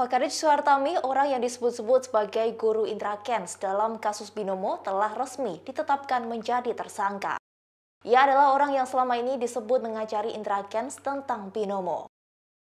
Pakar Kadis Suhartami, orang yang disebut-sebut sebagai guru Indra Kens dalam kasus Binomo, telah resmi ditetapkan menjadi tersangka. Ia adalah orang yang selama ini disebut mengajari Indra Kens tentang Binomo.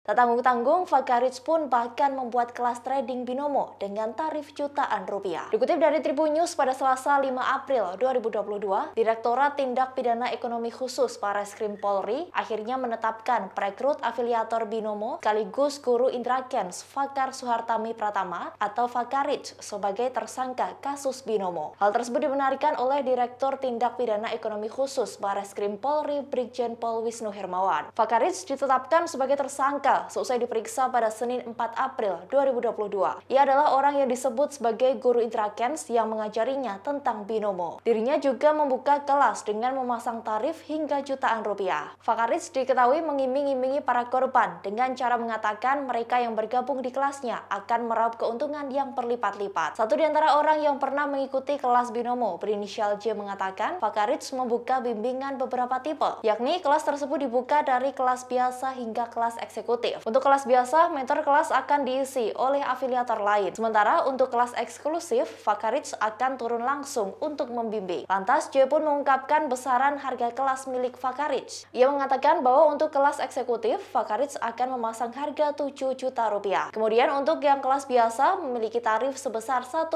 Tak tanggung-tanggung, Fakarits pun bahkan membuat kelas trading binomo dengan tarif jutaan rupiah. Dikutip dari Tribun News pada Selasa 5 April 2022, Direktorat Tindak Pidana Ekonomi Khusus Barreskrim Polri akhirnya menetapkan perekrut afiliator binomo sekaligus guru Indra Indrakens Fakar Suhartami Pratama atau Fakarits sebagai tersangka kasus binomo. Hal tersebut dibenarkan oleh Direktur Tindak Pidana Ekonomi Khusus Barreskrim Polri Brigjen Pol Wisnu Hermawan. Fakarits ditetapkan sebagai tersangka meninggal seusai diperiksa pada Senin 4 April 2022. Ia adalah orang yang disebut sebagai guru intrakens yang mengajarinya tentang binomo. Dirinya juga membuka kelas dengan memasang tarif hingga jutaan rupiah. Fakaris diketahui mengiming-imingi para korban dengan cara mengatakan mereka yang bergabung di kelasnya akan meraup keuntungan yang berlipat-lipat. Satu di antara orang yang pernah mengikuti kelas binomo berinisial J mengatakan Fakaris membuka bimbingan beberapa tipe, yakni kelas tersebut dibuka dari kelas biasa hingga kelas eksekutif aktif. Untuk kelas biasa, mentor kelas akan diisi oleh afiliator lain. Sementara untuk kelas eksklusif, Fakarich akan turun langsung untuk membimbing. Lantas, Joy pun mengungkapkan besaran harga kelas milik Fakarich. Ia mengatakan bahwa untuk kelas eksekutif, Fakarich akan memasang harga 7 juta rupiah. Kemudian untuk yang kelas biasa memiliki tarif sebesar 1,4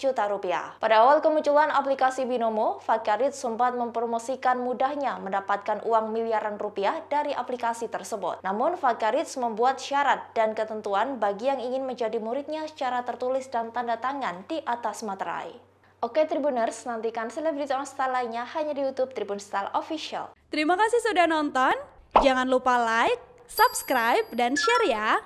juta rupiah. Pada awal kemunculan aplikasi Binomo, Fakarich sempat mempromosikan mudahnya mendapatkan uang miliaran rupiah dari aplikasi tersebut. Namun, Fakarich Syarits membuat syarat dan ketentuan bagi yang ingin menjadi muridnya secara tertulis dan tanda tangan di atas materai. Oke Tribuners, nantikan selebriti on style lainnya hanya di YouTube Tribun Style Official. Terima kasih sudah nonton. Jangan lupa like, subscribe, dan share ya.